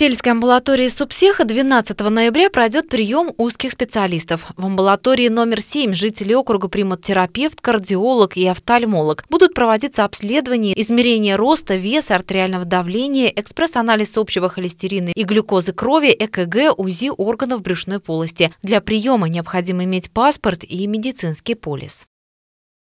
сельской амбулатории субсеха 12 ноября пройдет прием узких специалистов. В амбулатории номер 7 жители округа примут терапевт, кардиолог и офтальмолог. Будут проводиться обследования, измерения роста, веса, артериального давления, экспресс-анализ общего холестерина и глюкозы крови, ЭКГ, УЗИ органов брюшной полости. Для приема необходимо иметь паспорт и медицинский полис.